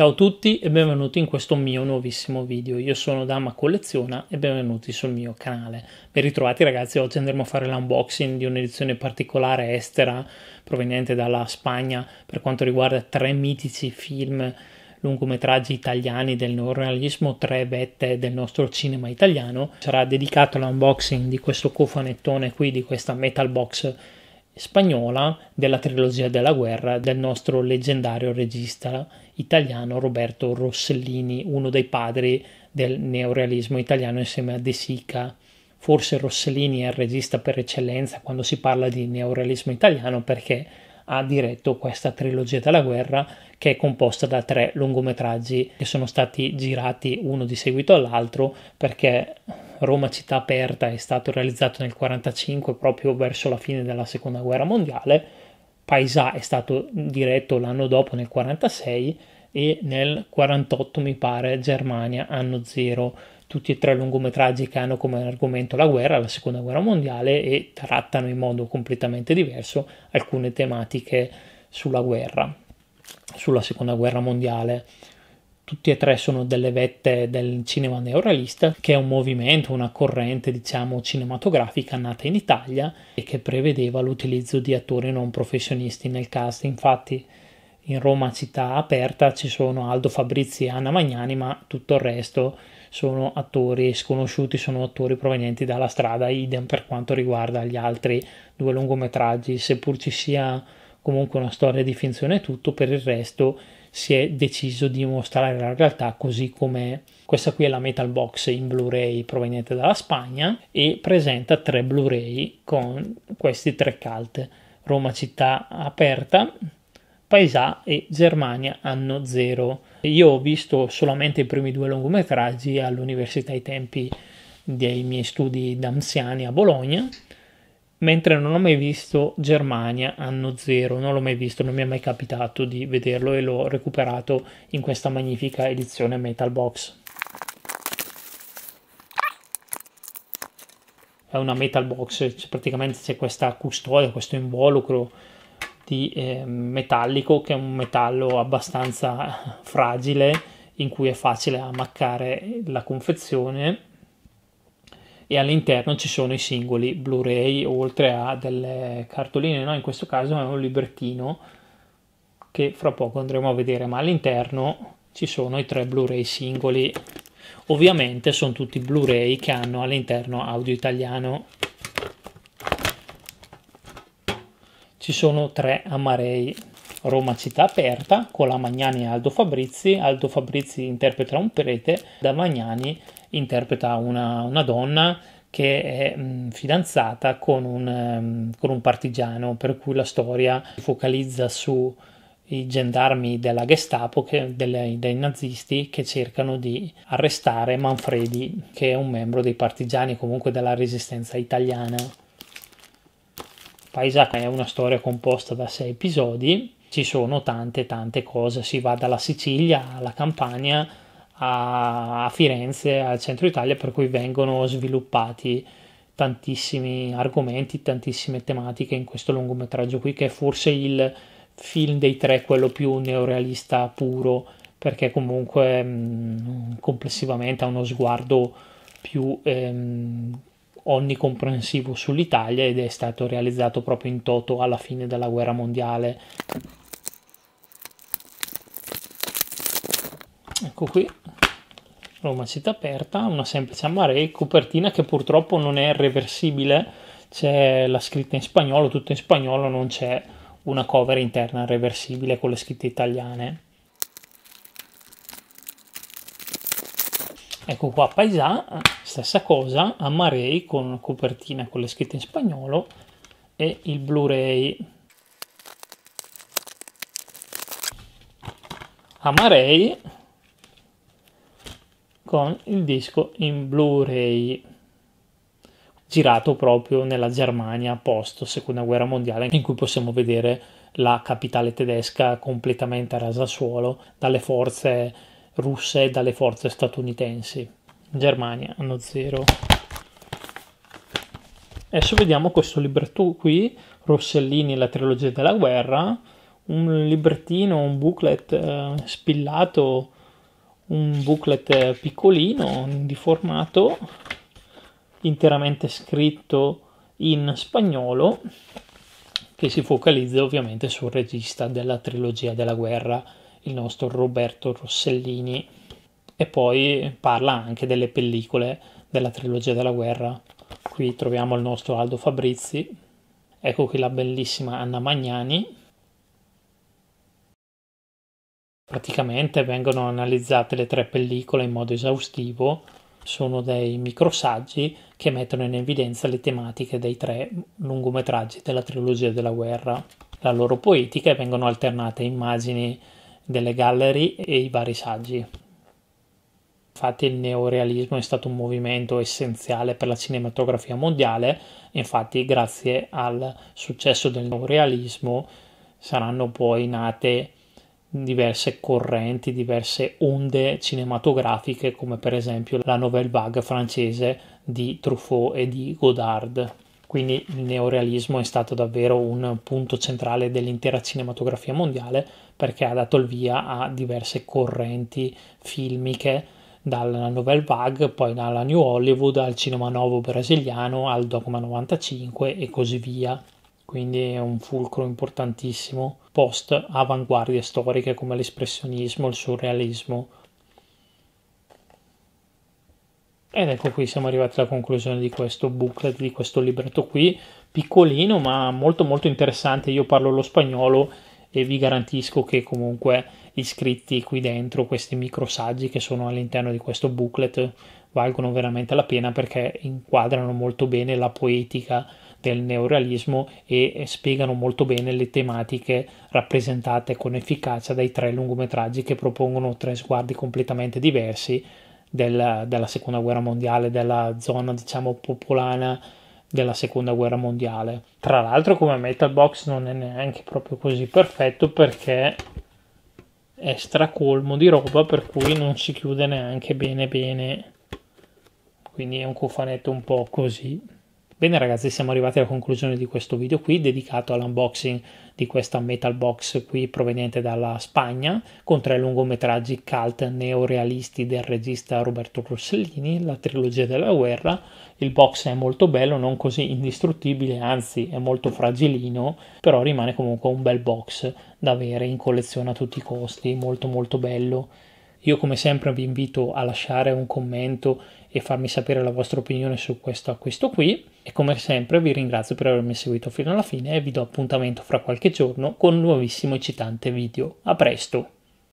Ciao a tutti e benvenuti in questo mio nuovissimo video. Io sono Dama Colleziona e benvenuti sul mio canale. Ben ritrovati ragazzi, oggi andremo a fare l'unboxing di un'edizione particolare estera proveniente dalla Spagna per quanto riguarda tre mitici film lungometraggi italiani del neorealismo, tre vette del nostro cinema italiano. Sarà dedicato l'unboxing di questo cofanettone qui, di questa metal box spagnola della trilogia della guerra del nostro leggendario regista italiano Roberto Rossellini, uno dei padri del neorealismo italiano insieme a De Sica. Forse Rossellini è il regista per eccellenza quando si parla di neorealismo italiano perché ha diretto questa trilogia della guerra che è composta da tre lungometraggi che sono stati girati uno di seguito all'altro perché Roma città aperta è stato realizzato nel 1945 proprio verso la fine della seconda guerra mondiale, Paisà è stato diretto l'anno dopo nel 1946 e nel 1948 mi pare Germania anno zero, tutti e tre lungometraggi che hanno come argomento la guerra, la seconda guerra mondiale e trattano in modo completamente diverso alcune tematiche sulla guerra, sulla seconda guerra mondiale tutti e tre sono delle vette del cinema neorealista, che è un movimento, una corrente, diciamo, cinematografica nata in Italia e che prevedeva l'utilizzo di attori non professionisti nel cast. Infatti, in Roma città aperta ci sono Aldo Fabrizi e Anna Magnani, ma tutto il resto sono attori sconosciuti, sono attori provenienti dalla strada, idem per quanto riguarda gli altri due lungometraggi, seppur ci sia comunque una storia di finzione e tutto, per il resto si è deciso di mostrare la realtà così com'è. Questa qui è la Metal Box in Blu-ray proveniente dalla Spagna e presenta tre Blu-ray con questi tre cult. Roma città aperta, Paesà e Germania anno zero. Io ho visto solamente i primi due lungometraggi all'università ai tempi dei miei studi d'anziani a Bologna mentre non ho mai visto Germania anno zero, non l'ho mai visto, non mi è mai capitato di vederlo e l'ho recuperato in questa magnifica edizione Metal Box. È una metal box, cioè praticamente c'è questa custodia, questo involucro di eh, metallico che è un metallo abbastanza fragile in cui è facile ammaccare la confezione e all'interno ci sono i singoli Blu-ray oltre a delle cartoline, no? in questo caso è un librettino che fra poco andremo a vedere, ma all'interno ci sono i tre Blu-ray singoli. Ovviamente sono tutti Blu-ray che hanno all'interno audio italiano. Ci sono tre Amarei Roma città aperta con la Magnani e Aldo Fabrizi. Aldo Fabrizi interpreta un prete, da Magnani interpreta una, una donna che è mh, mm, fidanzata con un, mh, ehm, con un, partigiano, per cui la storia si focalizza sui gendarmi della Gestapo, che, delle, dei nazisti, che cercano di arrestare Manfredi, che è un membro dei partigiani, comunque della resistenza italiana. Paesac è una storia composta da sei episodi, ci sono tante tante cose, si va dalla Sicilia alla Campania, a, a Firenze, al centro Italia, per cui vengono sviluppati tantissimi argomenti, tantissime tematiche in questo lungometraggio qui, che è forse il film dei tre quello più neorealista puro, perché comunque mh, mm, complessivamente ha uno sguardo più ehm, onnicomprensivo sull'Italia ed è stato realizzato proprio in toto alla fine della guerra mondiale. Ecco qui, Roma città aperta, una semplice amarei, copertina che purtroppo non è reversibile, c'è la scritta in spagnolo, tutto in spagnolo, non c'è una cover interna reversibile con le scritte italiane. Ecco qua, Paisà, stessa cosa, Amarei con copertina con le scritte in spagnolo e il Blu-ray. Amarei con il disco in Blu-ray girato proprio nella Germania post seconda guerra mondiale in cui possiamo vedere la capitale tedesca completamente rasa al suolo dalle forze russe e dalle forze statunitensi. Germania hanno zero. Adesso vediamo questo libretto qui, Rossellini e la trilogia della guerra, un librettino, un booklet eh, spillato un booklet eh, piccolino di formato interamente scritto in spagnolo che si focalizza ovviamente sul regista della trilogia della guerra, il nostro Roberto Rossellini, e poi parla anche delle pellicole della trilogia della guerra. Qui troviamo il nostro Aldo Fabrizi, ecco qui la bellissima Anna Magnani, Praticamente vengono analizzate le tre pellicole in modo esaustivo, sono dei microsaggi che mettono in evidenza le tematiche dei tre lungometraggi della trilogia della guerra, la loro poetica e vengono alternate immagini delle gallery e i vari saggi. Infatti il neorealismo è stato un movimento essenziale per la cinematografia mondiale, infatti grazie al successo del neorealismo saranno poi nate diverse correnti, diverse onde cinematografiche, come per esempio la nouvelle vague francese di Truffaut e di Godard. Quindi il neorealismo è stato davvero un punto centrale dell'intera cinematografia mondiale perché ha dato il via a diverse correnti filmiche, dalla nouvelle vague, poi dalla New Hollywood al cinema nuovo brasiliano, al dogma 95 e così via quindi è un fulcro importantissimo post avanguardie storiche come l'espressionismo, il surrealismo. Ed ecco qui siamo arrivati alla conclusione di questo booklet, di questo libretto qui, piccolino ma molto molto interessante, io parlo lo spagnolo e vi garantisco che comunque gli scritti qui dentro, questi microsaggi che sono all'interno di questo booklet, valgono veramente la pena perché inquadrano molto bene la poetica del neorealismo e eh, spiegano molto bene le tematiche rappresentate con efficacia dai tre lungometraggi che propongono tre sguardi completamente diversi del, della seconda guerra mondiale, della zona diciamo popolana della seconda guerra mondiale. Tra l'altro come Metal Box non è neanche proprio così perfetto perché è stracolmo di roba per cui non si chiude neanche bene bene quindi è un cofanetto un po' così Bene ragazzi, siamo arrivati alla conclusione di questo video qui dedicato all'unboxing di questa metal box qui proveniente dalla Spagna con tre lungometraggi cult neorealisti del regista Roberto Rossellini, la trilogia della guerra. Il box è molto bello, non così indistruttibile, anzi è molto fragilino, però rimane comunque un bel box da avere in collezione a tutti i costi, molto molto bello. Io come sempre vi invito a lasciare un commento e farmi sapere la vostra opinione su questo acquisto qui e come sempre vi ringrazio per avermi seguito fino alla fine e vi do appuntamento fra qualche giorno con un nuovissimo eccitante video. A presto!